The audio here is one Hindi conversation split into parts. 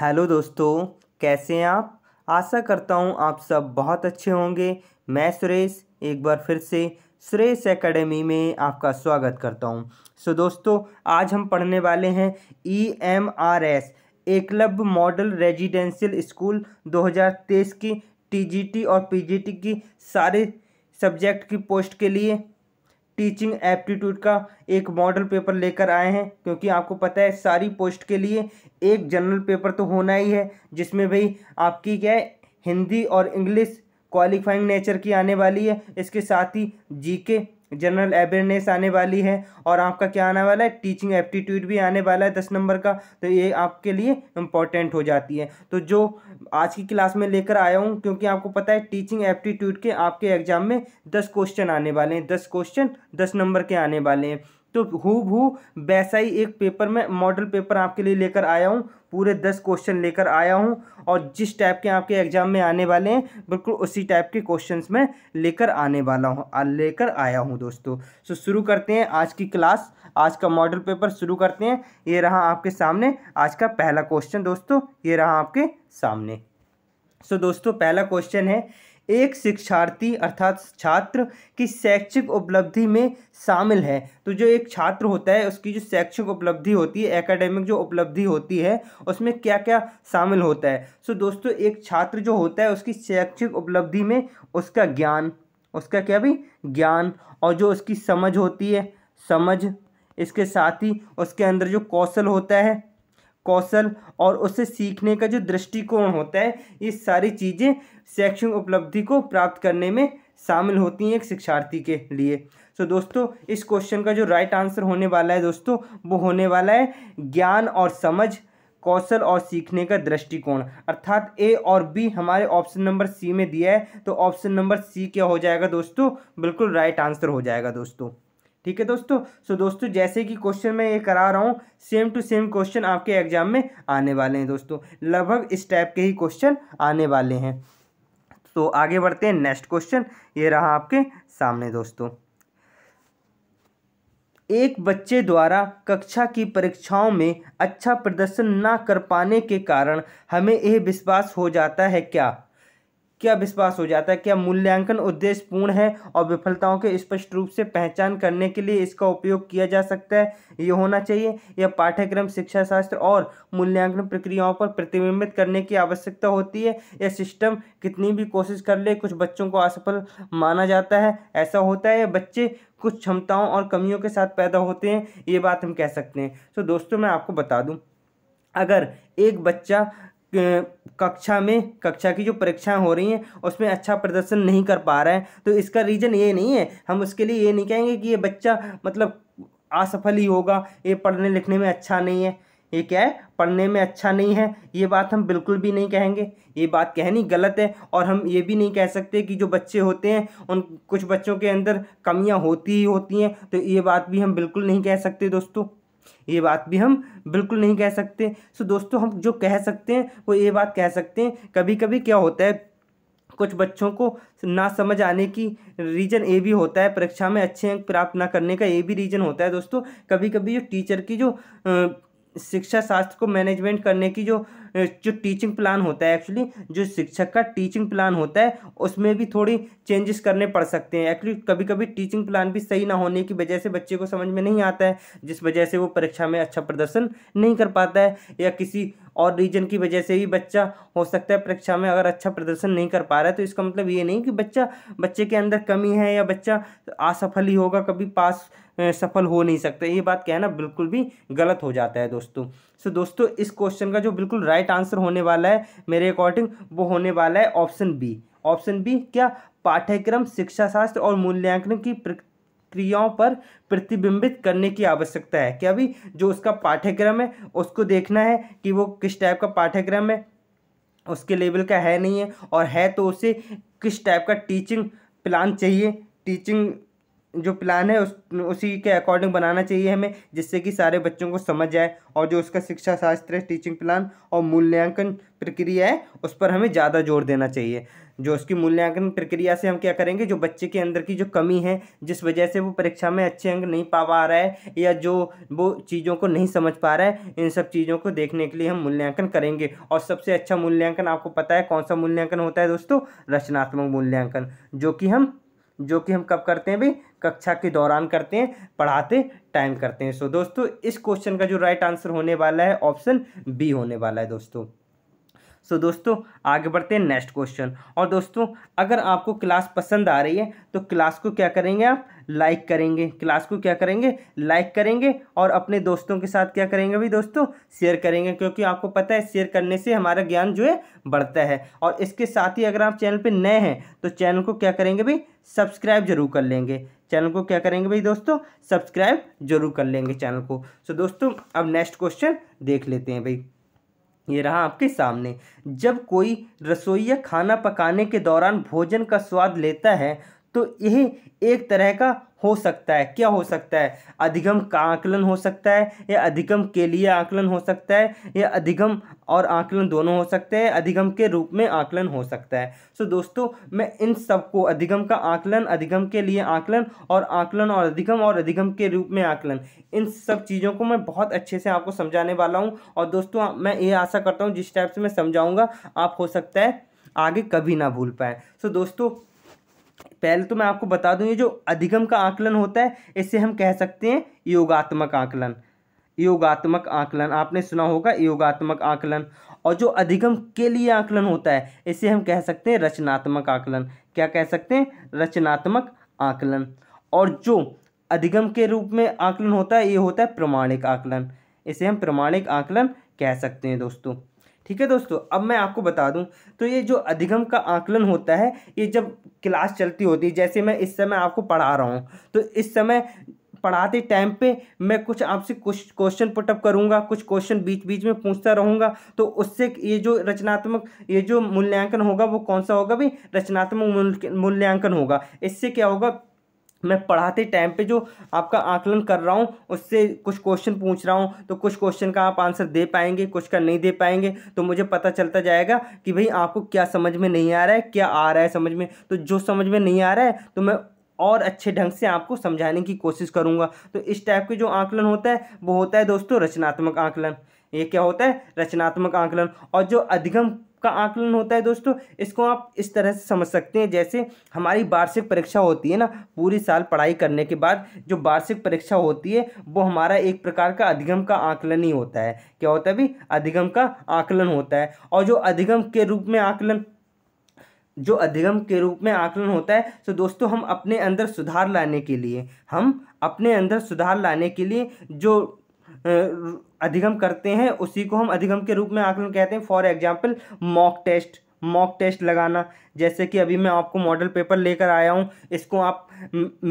हेलो दोस्तों कैसे हैं आप आशा करता हूं आप सब बहुत अच्छे होंगे मैं सुरेश एक बार फिर से सुरेश एकेडमी में आपका स्वागत करता हूं सो so, दोस्तों आज हम पढ़ने वाले हैं E M R S Eklavya model residential school 2023 की टीजीटी और पीजीटी की सारे सब्जेक्ट की पोस्ट के लिए टीचिंग एप्टीट्यूड का एक मॉडल पेपर लेकर आए हैं क्योंकि आपको पता है सारी पोस्ट के लिए एक जनरल पेपर तो होना ही है जिसमें भाई आपकी क्या है हिंदी और इंग्लिश क्वालिफाइंग नेचर की आने वाली है इसके साथ ही जीके जनरल अवेयरनेस आने वाली है और आपका क्या आने वाला है टीचिंग एप्टीट्यूड भी आने वाला है दस नंबर का तो ये आपके लिए इम्पॉर्टेंट हो जाती है तो जो आज की क्लास में लेकर आया हूँ क्योंकि आपको पता है टीचिंग एप्टीट्यूड के आपके एग्जाम में दस क्वेश्चन आने वाले हैं दस क्वेश्चन दस नंबर के आने वाले हैं तो हु वैसा ही एक पेपर में मॉडल पेपर आपके लिए लेकर आया हूँ पूरे दस क्वेश्चन लेकर आया हूँ और जिस टाइप के आपके एग्जाम में आने वाले हैं बिल्कुल उसी टाइप के क्वेश्चन में लेकर आने वाला हूँ लेकर आया हूँ दोस्तों सो शुरू करते हैं आज की क्लास आज का मॉडल पेपर शुरू करते हैं ये रहा आपके सामने आज का पहला क्वेश्चन दोस्तों ये रहा आपके सामने सो so, दोस्तों पहला क्वेश्चन है एक शिक्षार्थी अर्थात छात्र की शैक्षिक उपलब्धि में शामिल है तो जो एक छात्र होता है उसकी जो शैक्षिक उपलब्धि होती है एकेडमिक जो उपलब्धि होती है उसमें क्या क्या शामिल होता है सो so, दोस्तों एक छात्र जो होता है उसकी शैक्षिक उपलब्धि में उसका ज्ञान उसका क्या भी ज्ञान और जो उसकी समझ होती है समझ इसके साथ ही उसके अंदर जो कौशल होता है कौशल और उससे सीखने का जो दृष्टिकोण होता है ये सारी चीज़ें शैक्षणिक उपलब्धि को प्राप्त करने में शामिल होती हैं एक शिक्षार्थी के लिए सो so, दोस्तों इस क्वेश्चन का जो राइट आंसर होने वाला है दोस्तों वो होने वाला है ज्ञान और समझ कौशल और सीखने का दृष्टिकोण अर्थात ए और बी हमारे ऑप्शन नंबर सी में दिया है तो ऑप्शन नंबर सी क्या हो जाएगा दोस्तों बिल्कुल राइट आंसर हो जाएगा दोस्तों ठीक है दोस्तों सो दोस्तों जैसे कि क्वेश्चन मैं ये करा रहा हूँ सेम टू सेम क्वेश्चन आपके एग्जाम में आने वाले हैं दोस्तों लगभग इस टाइप के ही क्वेश्चन आने वाले हैं तो आगे बढ़ते हैं नेक्स्ट क्वेश्चन ये रहा आपके सामने दोस्तों एक बच्चे द्वारा कक्षा की परीक्षाओं में अच्छा प्रदर्शन ना कर पाने के कारण हमें यह विश्वास हो जाता है क्या क्या विश्वास हो जाता है क्या मूल्यांकन उद्देश्य पूर्ण है और विफलताओं के स्पष्ट रूप से पहचान करने के लिए इसका उपयोग किया जा सकता है ये होना चाहिए यह पाठ्यक्रम शिक्षा शास्त्र और मूल्यांकन प्रक्रियाओं पर प्रतिबिंबित करने की आवश्यकता होती है यह सिस्टम कितनी भी कोशिश कर ले कुछ बच्चों को असफल माना जाता है ऐसा होता है बच्चे कुछ क्षमताओं और कमियों के साथ पैदा होते हैं ये बात हम कह सकते हैं तो दोस्तों मैं आपको बता दूँ अगर एक बच्चा कक्षा में कक्षा की जो परीक्षाएं हो रही हैं उसमें अच्छा प्रदर्शन नहीं कर पा रहा है तो इसका रीज़न ये नहीं है हम उसके लिए ये नहीं कहेंगे कि ये बच्चा मतलब असफल ही होगा ये पढ़ने लिखने में अच्छा नहीं है ये क्या है पढ़ने में अच्छा नहीं है ये बात हम बिल्कुल भी नहीं कहेंगे ये बात कहनी गलत है और हम ये भी नहीं कह सकते कि जो बच्चे होते हैं उन कुछ बच्चों के अंदर कमियां होती ही होती हैं तो ये बात भी हम बिल्कुल नहीं कह सकते दोस्तों ये बात भी हम बिल्कुल नहीं कह सकते सो दोस्तों हम जो कह सकते हैं वो ये बात कह सकते हैं कभी कभी क्या होता है कुछ बच्चों को ना समझ आने की रीज़न ए भी होता है परीक्षा में अच्छे अंक प्राप्त ना करने का ये भी रीज़न होता है दोस्तों कभी कभी जो टीचर की जो शिक्षा शास्त्र को मैनेजमेंट करने की जो जो टीचिंग प्लान होता है एक्चुअली जो शिक्षक का टीचिंग प्लान होता है उसमें भी थोड़ी चेंजेस करने पड़ सकते हैं एक्चुअली कभी कभी टीचिंग प्लान भी सही ना होने की वजह से बच्चे को समझ में नहीं आता है जिस वजह से वो परीक्षा में अच्छा प्रदर्शन नहीं कर पाता है या किसी और रीजन की वजह से भी बच्चा हो सकता है परीक्षा में अगर अच्छा प्रदर्शन नहीं कर पा रहा है तो इसका मतलब ये नहीं कि बच्चा बच्चे के अंदर कमी है या बच्चा असफल ही होगा कभी पास सफल हो नहीं सकता ये बात कहना बिल्कुल भी गलत हो जाता है दोस्तों सो दोस्तों इस क्वेश्चन का जो बिल्कुल राइट आंसर होने वाला है मेरे अकॉर्डिंग वो होने वाला है ऑप्शन बी ऑप्शन बी क्या पाठ्यक्रम शिक्षा शास्त्र और मूल्यांकन की क्रियाओं पर प्रतिबिंबित करने की आवश्यकता है क्या भी जो उसका पाठ्यक्रम है उसको देखना है कि वो किस टाइप का पाठ्यक्रम है उसके लेवल का है नहीं है और है तो उसे किस टाइप का टीचिंग प्लान चाहिए टीचिंग जो प्लान है उस उसी के अकॉर्डिंग बनाना चाहिए हमें जिससे कि सारे बच्चों को समझ आए और जो उसका शिक्षा शास्त्र टीचिंग प्लान और मूल्यांकन प्रक्रिया है उस पर हमें ज़्यादा जोर देना चाहिए जो उसकी मूल्यांकन प्रक्रिया से हम क्या करेंगे जो बच्चे के अंदर की जो कमी है जिस वजह से वो परीक्षा में अच्छे अंक नहीं पा पा रहा है या जो वो चीज़ों को नहीं समझ पा रहा है इन सब चीज़ों को देखने के लिए हम मूल्यांकन करेंगे और सबसे अच्छा मूल्यांकन आपको पता है कौन सा मूल्यांकन होता है दोस्तों रचनात्मक मूल्यांकन जो कि हम जो कि हम कब करते हैं भाई कक्षा के दौरान करते हैं पढ़ाते टाइम करते हैं सो so, दोस्तों इस क्वेश्चन का जो राइट आंसर होने वाला है ऑप्शन बी होने वाला है दोस्तों सो so, दोस्तों आगे बढ़ते हैं नेक्स्ट क्वेश्चन और दोस्तों अगर आपको क्लास पसंद आ रही है तो क्लास को क्या करेंगे आप लाइक करेंगे क्लास को क्या करेंगे लाइक करेंगे और अपने दोस्तों के साथ क्या करेंगे भाई दोस्तों शेयर करेंगे क्योंकि आपको पता है शेयर करने से हमारा ज्ञान जो है बढ़ता है और इसके साथ ही अगर आप चैनल पर नए हैं तो चैनल को क्या करेंगे भाई सब्सक्राइब जरूर कर लेंगे चैनल को क्या करेंगे भाई दोस्तों सब्सक्राइब जरूर कर लेंगे चैनल को सो so, दोस्तों अब नेक्स्ट क्वेश्चन देख लेते हैं भाई ये रहा आपके सामने जब कोई रसोईया खाना पकाने के दौरान भोजन का स्वाद लेता है तो यह एक तरह का हो सकता है क्या हो सकता है अधिगम का आकलन हो सकता है या अधिगम के लिए आकलन हो सकता है या अधिगम और आकलन दोनों हो सकते हैं अधिगम के रूप में आकलन हो सकता है सो so, दोस्तों मैं इन सबको अधिगम का आकलन अधिगम के लिए आकलन और आकलन और अधिगम और अधिगम के रूप में आकलन इन सब चीज़ों को मैं बहुत अच्छे से आपको समझाने वाला हूँ और दोस्तों मैं ये आशा करता हूँ जिस टाइप से मैं समझाऊँगा आप हो सकता है आगे कभी ना भूल पाए सो so, दोस्तों पहले तो मैं आपको बता दूं ये जो अधिगम का आकलन होता है इसे हम कह सकते हैं योगात्मक आकलन योगात्मक आकलन आपने सुना होगा योगात्मक आकलन और जो अधिगम के लिए आकलन होता है इसे हम कह सकते हैं रचनात्मक आकलन क्या कह सकते हैं रचनात्मक आकलन और जो अधिगम के रूप में आकलन होता है ये होता है प्रमाणिक आकलन इसे हम प्रमाणिक आकलन कह सकते हैं दोस्तों ठीक है दोस्तों अब मैं आपको बता दूं तो ये जो अधिगम का आंकलन होता है ये जब क्लास चलती होती है जैसे मैं इस समय आपको पढ़ा रहा हूँ तो इस समय पढ़ाते टाइम पे मैं कुछ आपसे कुछ क्वेश्चन पुटअप करूँगा कुछ क्वेश्चन बीच बीच में पूछता रहूँगा तो उससे ये जो रचनात्मक ये जो मूल्यांकन होगा वो कौन सा होगा भाई रचनात्मक मूल्यांकन होगा इससे क्या होगा मैं पढ़ाते टाइम पे जो आपका आकलन कर रहा हूँ उससे कुछ क्वेश्चन पूछ रहा हूँ तो कुछ क्वेश्चन का आप आंसर दे पाएंगे कुछ का नहीं दे पाएंगे तो मुझे पता चलता जाएगा कि भाई आपको क्या समझ में नहीं आ रहा है क्या आ रहा है समझ में तो जो समझ में नहीं आ रहा है तो मैं और अच्छे ढंग से आपको समझाने की कोशिश करूँगा तो इस टाइप के जो आंकलन होता है वो होता है दोस्तों रचनात्मक आकलन ये क्या होता है रचनात्मक आंकलन और जो अधिगम का आकलन होता है दोस्तों इसको आप इस तरह से समझ सकते हैं जैसे हमारी वार्षिक परीक्षा होती है ना पूरी साल पढ़ाई करने के बाद जो वार्षिक परीक्षा होती है वो हमारा एक प्रकार का अधिगम का आकलन ही होता है क्या होता है भी अधिगम का आकलन होता है और जो अधिगम के रूप में आकलन जो अधिगम के रूप में आकलन होता है तो दोस्तों हम अपने अंदर सुधार लाने के लिए हम अपने अंदर सुधार लाने के लिए जो अधिगम करते हैं उसी को हम अधिगम के रूप में आकलन कहते हैं for example mock test mock test लगाना जैसे कि अभी मैं आपको मॉडल पेपर लेकर आया हूँ इसको आप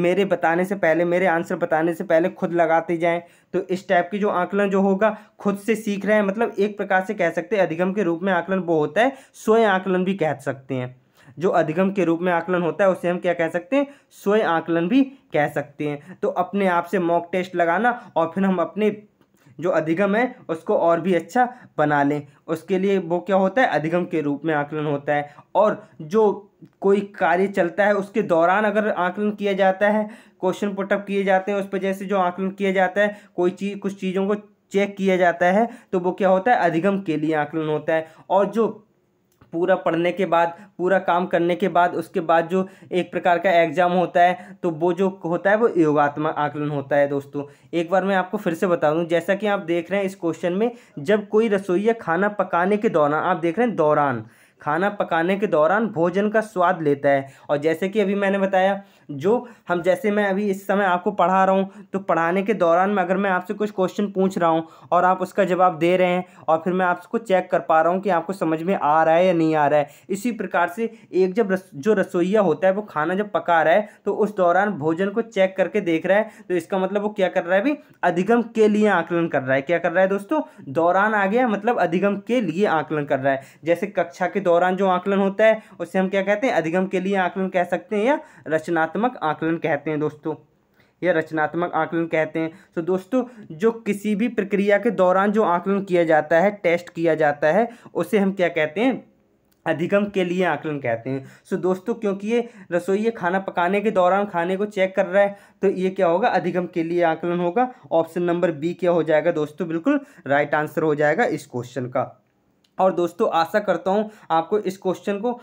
मेरे बताने से पहले मेरे आंसर बताने से पहले खुद लगाते जाएं तो इस टाइप की जो आकलन जो होगा खुद से सीख रहे हैं मतलब एक प्रकार से कह सकते हैं अधिगम के रूप में आकलन वो होता है स्वयं आकलन भी कह सकते हैं जो अधिगम के रूप में आकलन होता है उसे हम क्या कह सकते हैं स्वयं आकलन भी कह सकते हैं तो अपने आप से मॉक टेस्ट लगाना और फिर हम अपने जो अधिगम है उसको और भी अच्छा बना लें उसके लिए वो क्या होता है अधिगम के रूप में आकलन होता है और जो कोई कार्य चलता है उसके दौरान अगर आकलन किया जाता है क्वेश्चन पुटअप किए जाते हैं उस पर जैसे जो आकलन किया जाता है कोई चीज़ कुछ चीज़ों को चेक किया जाता है तो वो क्या होता है अधिगम के लिए आकलन होता है और जो पूरा पढ़ने के बाद पूरा काम करने के बाद उसके बाद जो एक प्रकार का एग्ज़ाम होता है तो वो जो होता है वो योगात्मक आकलन होता है दोस्तों एक बार मैं आपको फिर से बता दूँ जैसा कि आप देख रहे हैं इस क्वेश्चन में जब कोई रसोई खाना पकाने के दौरान आप देख रहे हैं दौरान खाना पकाने के दौरान भोजन का स्वाद लेता है और जैसे कि अभी मैंने बताया जो हम जैसे मैं अभी इस समय आपको पढ़ा रहा हूँ तो पढ़ाने के दौरान में अगर मैं आपसे कुछ क्वेश्चन पूछ रहा हूँ और आप उसका जवाब दे रहे हैं और फिर मैं आपको चेक कर पा रहा हूँ कि आपको समझ में आ रहा है या नहीं आ रहा है इसी प्रकार से एक जब रस, जो रसोईया होता है वो खाना जब पका रहा है तो उस दौरान भोजन को चेक करके देख रहा है तो इसका मतलब वो क्या कर रहा है अभी अधिगम के लिए आकलन कर रहा है क्या कर रहा है दोस्तों दौरान आ गया मतलब अधिगम के लिए आकलन कर रहा है जैसे कक्षा के दौरान जो आकलन होता है उसे हम क्या कहते हैं अधिगम के लिए आकलन कह सकते हैं या रचनात्मक आकलन कहते हैं दोस्तों या रचनात्मक आकलन कहते हैं तो दोस्तों जो किसी भी प्रक्रिया के दौरान जो आकलन किया जाता है टेस्ट किया जाता है उसे हम क्या कहते हैं अधिगम के लिए आकलन कहते हैं सो तो दोस्तों क्योंकि ये रसोई खाना पकाने के दौरान खाने को चेक कर रहा है तो ये क्या होगा अधिगम के लिए आकलन होगा ऑप्शन नंबर बी क्या हो जाएगा दोस्तों बिल्कुल राइट आंसर हो जाएगा इस क्वेश्चन का और दोस्तों आशा करता हूँ आपको इस क्वेश्चन को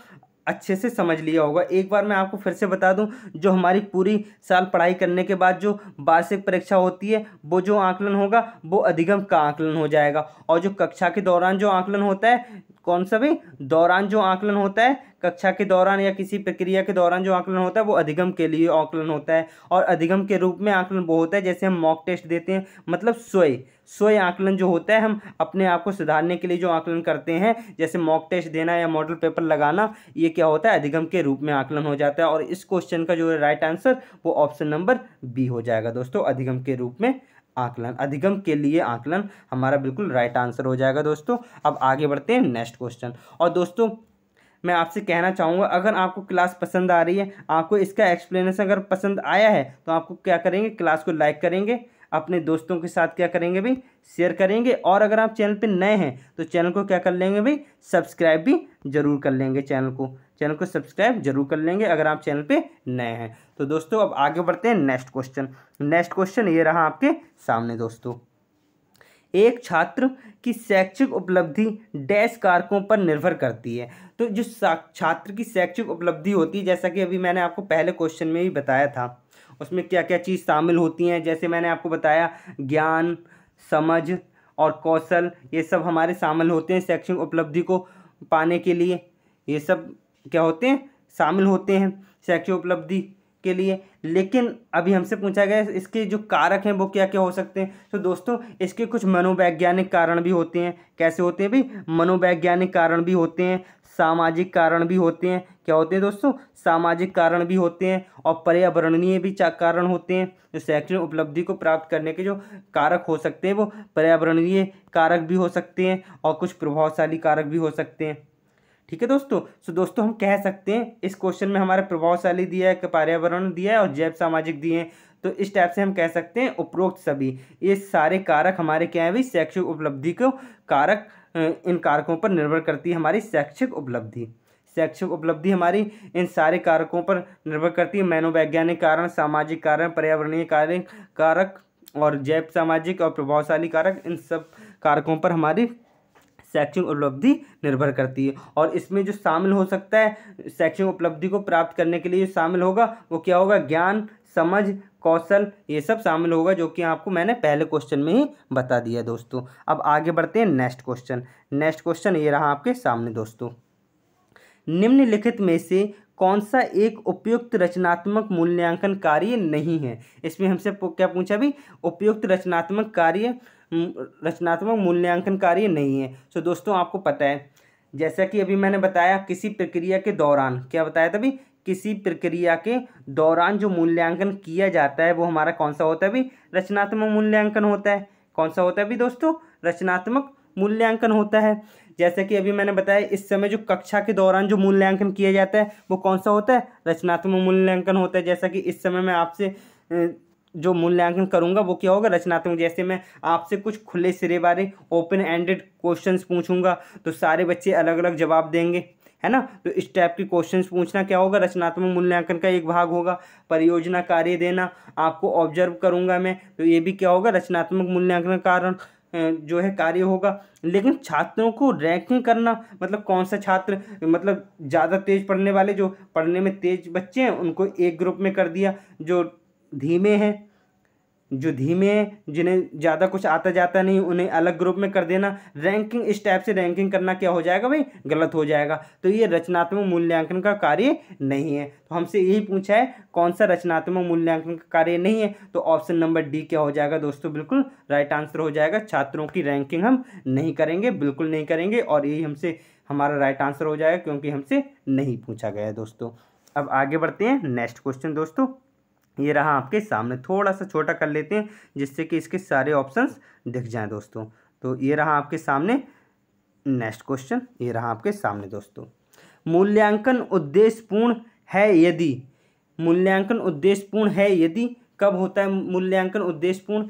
अच्छे से समझ लिया होगा एक बार मैं आपको फिर से बता दूं जो हमारी पूरी साल पढ़ाई करने के बाद जो वार्षिक परीक्षा होती है वो जो आकलन होगा वो अधिगम का आकलन हो जाएगा और जो कक्षा के दौरान जो आकलन होता है कौन सा भी दौरान जो आकलन होता है कक्षा के दौरान या किसी प्रक्रिया के दौरान जो आकलन होता है वो अधिगम के लिए आकलन होता है और अधिगम के रूप में आकलन वो होता है जैसे हम मॉक टेस्ट देते हैं मतलब स्वयं स्वयं आकलन जो होता है हम अपने आप को सुधारने के लिए जो आकलन करते हैं जैसे मॉक टेस्ट देना या मॉडल पेपर लगाना ये क्या होता है अधिगम के रूप में आकलन हो जाता है और इस क्वेश्चन का जो राइट आंसर वो ऑप्शन नंबर बी हो जाएगा दोस्तों अधिगम के रूप में आकलन अधिगम के लिए आकलन हमारा बिल्कुल राइट आंसर हो जाएगा दोस्तों अब आगे बढ़ते हैं नेक्स्ट क्वेश्चन और दोस्तों मैं आपसे कहना चाहूँगा अगर आपको क्लास पसंद आ रही है आपको इसका एक्सप्लेनेशन अगर पसंद आया है तो आपको क्या करेंगे क्लास को लाइक करेंगे अपने दोस्तों के साथ क्या करेंगे भाई शेयर करेंगे और अगर आप चैनल पे नए हैं तो चैनल को क्या कर लेंगे भाई सब्सक्राइब भी जरूर कर लेंगे चैनल को चैनल को सब्सक्राइब जरूर कर लेंगे अगर आप चैनल पे नए हैं तो दोस्तों अब आगे बढ़ते हैं नेक्स्ट क्वेश्चन नेक्स्ट क्वेश्चन ये रहा आपके सामने दोस्तों एक छात्र की शैक्षिक उपलब्धि डैश कारकों पर निर्भर करती है तो जो छात्र की शैक्षिक उपलब्धि होती है जैसा कि अभी मैंने आपको पहले क्वेश्चन में भी बताया था उसमें क्या क्या चीज़ शामिल होती हैं जैसे मैंने आपको बताया ज्ञान समझ और कौशल ये सब हमारे शामिल होते हैं शैक्षणिक उपलब्धि को पाने के लिए ये सब क्या होते हैं शामिल होते हैं शैक्षणिक उपलब्धि के लिए लेकिन अभी हमसे पूछा गया इसके जो कारक हैं वो क्या क्या हो सकते हैं तो दोस्तों इसके कुछ मनोवैज्ञानिक कारण भी होते हैं कैसे होते हैं भाई मनोवैज्ञानिक कारण भी होते हैं सामाजिक कारण भी होते हैं क्या होते हैं दोस्तों सामाजिक कारण भी होते हैं और पर्यावरणीय भी कारण होते हैं जो शैक्षणिक उपलब्धि को प्राप्त करने के जो कारक हो सकते हैं वो पर्यावरणीय कारक भी हो सकते हैं और कुछ प्रभावशाली कारक भी हो सकते हैं ठीक है दोस्तों सो दोस्तों हम कह सकते हैं इस क्वेश्चन में हमारे प्रभावशाली दिया है पर्यावरण दिया है और जैव सामाजिक दिए हैं तो इस टाइप से हम कह सकते हैं उपरोक्त सभी ये सारे कारक हमारे क्या हैं भाई शैक्षिक उपलब्धि को कारक इन कारकों पर निर्भर करती है हमारी शैक्षिक उपलब्धि शैक्षिक उपलब्धि हमारी इन सारे कारकों पर निर्भर करती है मनोवैज्ञानिक कारण सामाजिक कारण पर्यावरणीय कारक कारक और जैव सामाजिक और प्रभावशाली कारक इन सब कारकों पर हमारी शैक्षिक उपलब्धि निर्भर करती है और इसमें जो शामिल हो सकता है शैक्षिक उपलब्धि को प्राप्त करने के लिए जो शामिल होगा वो क्या होगा ज्ञान समझ कौशल ये सब शामिल होगा जो कि आपको मैंने पहले क्वेश्चन में ही बता दिया दोस्तों अब आगे बढ़ते हैं नेक्स्ट क्वेश्चन नेक्स्ट क्वेश्चन ये रहा आपके सामने दोस्तों निम्नलिखित में से कौन सा एक उपयुक्त रचनात्मक मूल्यांकन कार्य नहीं है इसमें हमसे क्या पूछा भी उपयुक्त रचनात्मक कार्य रचनात्मक मूल्यांकन कार्य नहीं है सो तो दोस्तों आपको पता है जैसा कि अभी मैंने बताया किसी प्रक्रिया के दौरान क्या बताया था भी किसी प्रक्रिया के दौरान जो मूल्यांकन किया जाता है वो हमारा कौन सा होता है भी रचनात्मक मूल्यांकन होता है कौन सा होता है भी दोस्तों रचनात्मक मूल्यांकन होता है जैसे कि अभी मैंने बताया इस समय जो कक्षा के दौरान जो मूल्यांकन किया जाता है वो कौन सा होता है रचनात्मक मूल्यांकन होता है जैसा कि इस समय मैं आपसे जो मूल्यांकन करूंगा वो क्या होगा रचनात्मक जैसे मैं आपसे कुछ खुले सिरे बारे ओपन एंडेड क्वेश्चंस पूछूंगा तो सारे बच्चे अलग अलग जवाब देंगे है ना तो इस टाइप के क्वेश्चंस पूछना क्या होगा रचनात्मक मूल्यांकन का एक भाग होगा परियोजना कार्य देना आपको ऑब्जर्व करूंगा मैं तो ये भी क्या होगा रचनात्मक मूल्यांकन कारण जो है कार्य होगा लेकिन छात्रों को रैंकिंग करना मतलब कौन सा छात्र मतलब ज़्यादा तेज़ पढ़ने वाले जो पढ़ने में तेज बच्चे हैं उनको एक ग्रुप में कर दिया जो धीमे हैं जो धीमे हैं जिन्हें ज़्यादा कुछ आता जाता नहीं उन्हें अलग ग्रुप में कर देना रैंकिंग इस टाइप से रैंकिंग करना क्या हो जाएगा भाई गलत हो जाएगा तो ये रचनात्मक मूल्यांकन का कार्य नहीं है तो हमसे यही पूछा है कौन सा रचनात्मक मूल्यांकन का कार्य नहीं है तो ऑप्शन नंबर डी क्या हो जाएगा दोस्तों बिल्कुल राइट आंसर हो जाएगा छात्रों की रैंकिंग हम नहीं करेंगे बिल्कुल नहीं करेंगे और यही हमसे हमारा राइट आंसर हो जाएगा क्योंकि हमसे नहीं पूछा गया है दोस्तों अब आगे बढ़ते हैं नेक्स्ट क्वेश्चन दोस्तों ये रहा आपके सामने थोड़ा सा छोटा कर लेते हैं जिससे कि इसके सारे ऑप्शंस दिख जाएं दोस्तों तो ये रहा आपके सामने नेक्स्ट क्वेश्चन ये रहा आपके सामने दोस्तों मूल्यांकन उद्देश्यपूर्ण है यदि मूल्यांकन उद्देश्यपूर्ण है यदि कब होता है मूल्यांकन उद्देश्यपूर्ण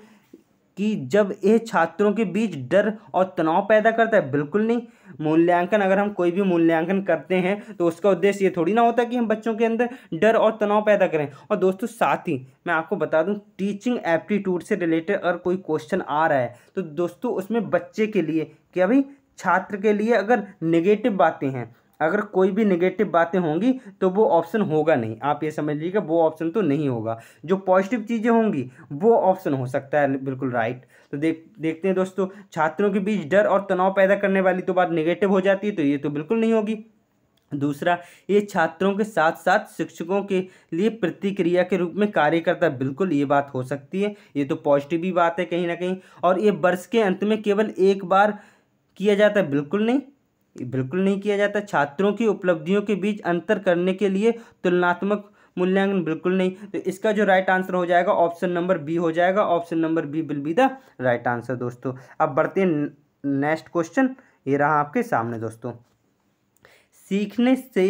कि जब यह छात्रों के बीच डर और तनाव पैदा करता है बिल्कुल नहीं मूल्यांकन अगर हम कोई भी मूल्यांकन करते हैं तो उसका उद्देश्य ये थोड़ी ना होता कि हम बच्चों के अंदर डर और तनाव पैदा करें और दोस्तों साथ ही मैं आपको बता दूं टीचिंग एप्टीट्यूड से रिलेटेड अगर कोई क्वेश्चन आ रहा है तो दोस्तों उसमें बच्चे के लिए क्या भाई छात्र के लिए अगर निगेटिव बातें हैं अगर कोई भी नेगेटिव बातें होंगी तो वो ऑप्शन होगा नहीं आप ये समझ लीजिएगा वो ऑप्शन तो नहीं होगा जो पॉजिटिव चीज़ें होंगी वो ऑप्शन हो सकता है बिल्कुल राइट तो देख देखते हैं दोस्तों छात्रों के बीच डर और तनाव पैदा करने वाली तो बात नेगेटिव हो जाती है तो ये तो बिल्कुल नहीं होगी दूसरा ये छात्रों के साथ साथ शिक्षकों के लिए प्रतिक्रिया के रूप में कार्य करता है बिल्कुल ये बात हो सकती है ये तो पॉजिटिव ही बात है कहीं ना कहीं और ये वर्ष के अंत में केवल एक बार किया जाता है बिल्कुल नहीं बिल्कुल नहीं किया जाता छात्रों की उपलब्धियों के बीच अंतर करने के लिए तुलनात्मक मूल्यांकन बिल्कुल नहीं तो इसका जो राइट आंसर हो जाएगा ऑप्शन नंबर बी हो जाएगा option number B will be the right answer दोस्तों अब बढ़ते हैं नेक्स्ट क्वेश्चन ये रहा आपके सामने दोस्तों सीखने से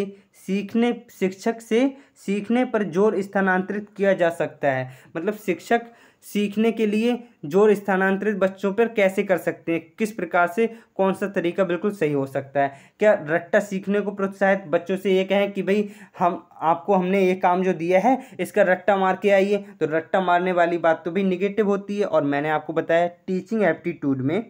सीखने शिक्षक से सीखने पर जोर स्थानांतरित किया जा सकता है मतलब शिक्षक सीखने के लिए जोर स्थानांतरित बच्चों पर कैसे कर सकते हैं किस प्रकार से कौन सा तरीका बिल्कुल सही हो सकता है क्या रट्टा सीखने को प्रोत्साहित बच्चों से ये कहें कि भाई हम आपको हमने ये काम जो दिया है इसका रट्टा मार के आइए तो रट्टा मारने वाली बात तो भी निगेटिव होती है और मैंने आपको बताया टीचिंग एप्टीट्यूड में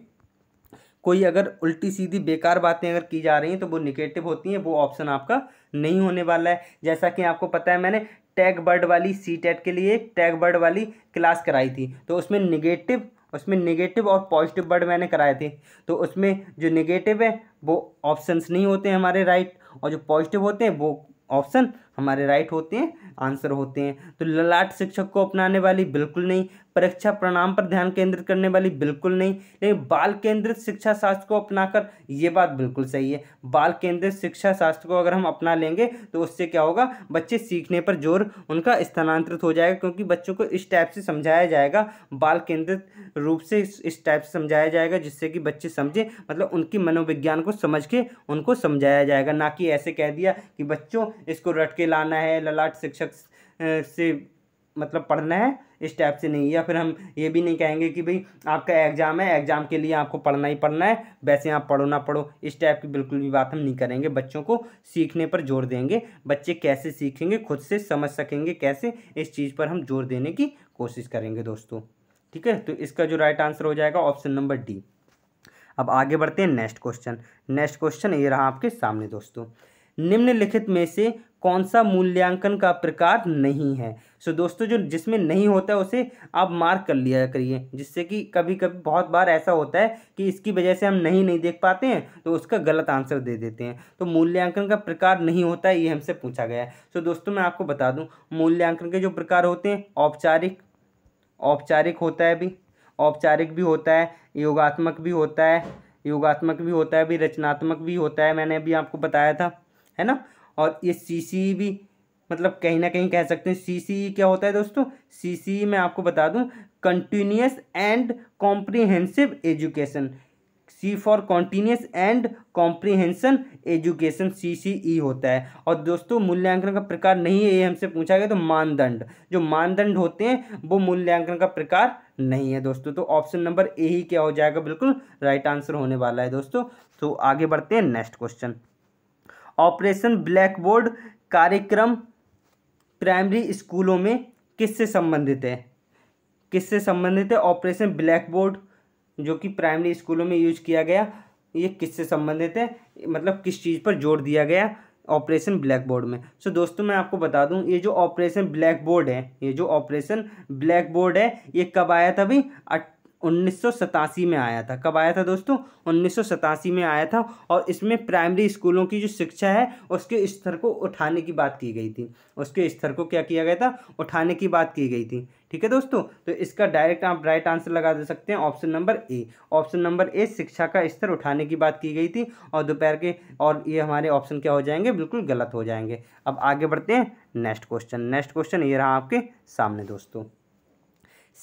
कोई अगर उल्टी सीधी बेकार बातें अगर की जा रही हैं तो वो निगेटिव होती हैं वो ऑप्शन आपका नहीं होने वाला है जैसा कि आपको पता है मैंने टैग बर्ड वाली सी टेट के लिए एक टैग बर्ड वाली क्लास कराई थी तो उसमें निगेटिव उसमें निगेटिव और पॉजिटिव बर्ड मैंने कराए थे तो उसमें जो निगेटिव है वो ऑप्शन नहीं होते हमारे राइट और जो पॉजिटिव होते हैं वो ऑप्शन हमारे राइट होते हैं आंसर होते हैं तो ललाट शिक्षक को अपनाने वाली बिल्कुल नहीं परीक्षा प्रणाम पर ध्यान केंद्रित करने वाली बिल्कुल नहीं लेकिन बाल केंद्रित शिक्षा शास्त्र को अपनाकर ये बात बिल्कुल सही है बाल केंद्रित शिक्षा शास्त्र को अगर हम अपना लेंगे तो उससे क्या होगा बच्चे सीखने पर जोर उनका स्थानांतरित हो जाएगा क्योंकि बच्चों को इस टाइप से समझाया जाएगा बाल केंद्रित रूप से इस टाइप से समझाया जाएगा जिससे कि बच्चे समझें मतलब उनकी मनोविज्ञान को समझ के उनको समझाया जाएगा ना कि ऐसे कह दिया कि बच्चों इसको रट के के लाना है ललाट शिक्षक से मतलब पढ़ना है इस टाइप से नहीं या फिर हम ये भी नहीं कहेंगे कि भाई आपका एग्ज़ाम है एग्ज़ाम के लिए आपको पढ़ना ही पढ़ना है वैसे आप पढ़ो ना पढ़ो इस टाइप की बिल्कुल भी बात हम नहीं करेंगे बच्चों को सीखने पर जोर देंगे बच्चे कैसे सीखेंगे खुद से समझ सकेंगे कैसे इस चीज़ पर हम जोर देने की कोशिश करेंगे दोस्तों ठीक है तो इसका जो राइट आंसर हो जाएगा ऑप्शन नंबर डी अब आगे बढ़ते हैं नेक्स्ट क्वेश्चन नेक्स्ट क्वेश्चन ये रहा आपके सामने दोस्तों निम्नलिखित में से कौन सा मूल्यांकन का प्रकार नहीं है सो so, दोस्तों जो जिसमें नहीं होता है उसे आप मार्क कर लिया करिए जिससे कि कभी कभी बहुत बार ऐसा होता है कि इसकी वजह से हम नहीं नहीं देख पाते हैं तो उसका गलत आंसर दे देते हैं तो मूल्यांकन का प्रकार नहीं होता है ये हमसे पूछा गया है सो so, दोस्तों मैं आपको बता दूँ मूल्यांकन के जो प्रकार होते हैं औपचारिक औपचारिक होता है अभी औपचारिक भी होता है योगात्मक भी होता है योगात्मक भी होता है अभी रचनात्मक भी होता है मैंने अभी आपको बताया था है ना और ये सी भी मतलब कहीं ना कहीं कह सकते हैं सी क्या होता है दोस्तों सी मैं आपको बता दूं continuous and comprehensive education C for continuous and comprehension education C C E होता है और दोस्तों मूल्यांकन का प्रकार नहीं है ये हमसे पूछा गया तो मानदंड जो मानदंड होते हैं वो मूल्यांकन का प्रकार नहीं है दोस्तों तो ऑप्शन नंबर ए ही क्या हो जाएगा बिल्कुल राइट आंसर होने वाला है दोस्तों तो आगे बढ़ते हैं नेक्स्ट क्वेश्चन ऑपरेशन ब्लैकबोर्ड कार्यक्रम प्राइमरी स्कूलों में किससे संबंधित है किससे संबंधित है ऑपरेशन ब्लैकबोर्ड जो कि प्राइमरी स्कूलों में यूज किया गया ये किससे संबंधित है मतलब किस चीज़ पर जोर दिया गया ऑपरेशन ब्लैक बोर्ड में सो so, दोस्तों मैं आपको बता दूं ये जो ऑपरेशन ब्लैक बोर्ड है ये जो ऑपरेशन ब्लैक बोर्ड है ये कब आया था अभी उन्नीस में आया था कब आया था दोस्तों उन्नीस में आया था और इसमें प्राइमरी स्कूलों की जो शिक्षा है उसके स्तर को उठाने की बात की गई थी उसके स्तर को क्या किया गया था उठाने की बात की गई थी ठीक है दोस्तों तो इसका डायरेक्ट आप राइट आंसर लगा दे सकते हैं option number A option number A शिक्षा का स्तर उठाने की बात की गई थी और दोपहर के और ये हमारे ऑप्शन क्या हो जाएंगे बिल्कुल गलत हो जाएंगे अब आगे बढ़ते हैं नेक्स्ट क्वेश्चन नेक्स्ट क्वेश्चन ये रहा आपके सामने दोस्तों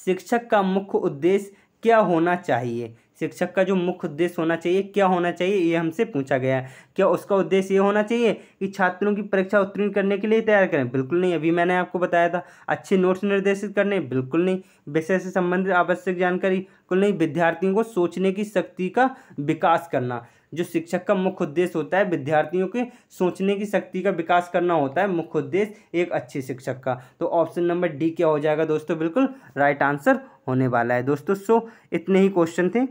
शिक्षक का मुख्य उद्देश्य क्या होना चाहिए शिक्षक का जो मुख्य उद्देश्य होना चाहिए क्या होना चाहिए ये हमसे पूछा गया है क्या उसका उद्देश्य ये होना चाहिए कि छात्रों की परीक्षा उत्तीर्ण करने के लिए तैयार करें बिल्कुल नहीं अभी मैंने आपको बताया था अच्छे नोट्स निर्देशित करने बिल्कुल नहीं विषय से संबंधित आवश्यक जानकारी बिल्कुल नहीं विद्यार्थियों को सोचने की शक्ति का विकास करना जो शिक्षक का मुख्य उद्देश्य होता है विद्यार्थियों के सोचने की शक्ति का विकास करना होता है मुख्य उद्देश्य एक अच्छे शिक्षक का तो ऑप्शन नंबर डी क्या हो जाएगा दोस्तों बिल्कुल राइट आंसर होने वाला है दोस्तों सो इतने ही क्वेश्चन थे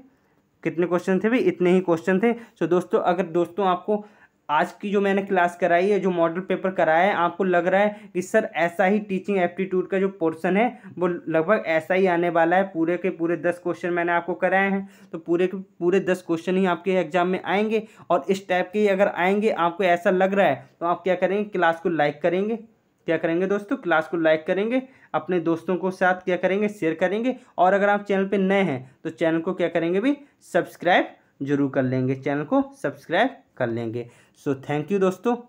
कितने क्वेश्चन थे भाई इतने ही क्वेश्चन थे सो दोस्तों अगर दोस्तों आपको आज की जो मैंने क्लास कराई है जो मॉडल पेपर कराया है आपको लग रहा है कि सर ऐसा ही टीचिंग एप्टीट्यूड का जो पोर्शन है वो लगभग ऐसा ही आने वाला है पूरे के पूरे दस क्वेश्चन मैंने आपको कराए हैं तो पूरे के पूरे दस क्वेश्चन ही आपके एग्जाम में आएंगे और इस टाइप के ही अगर आएंगे आपको ऐसा लग रहा है तो आप क्या करेंगे क्लास को लाइक करेंगे क्या करेंगे दोस्तों क्लास को लाइक करेंगे अपने दोस्तों को साथ क्या करेंगे शेयर करेंगे और अगर आप चैनल पे नए हैं तो चैनल को क्या करेंगे भी सब्सक्राइब जरूर कर लेंगे चैनल को सब्सक्राइब कर लेंगे सो थैंक यू दोस्तों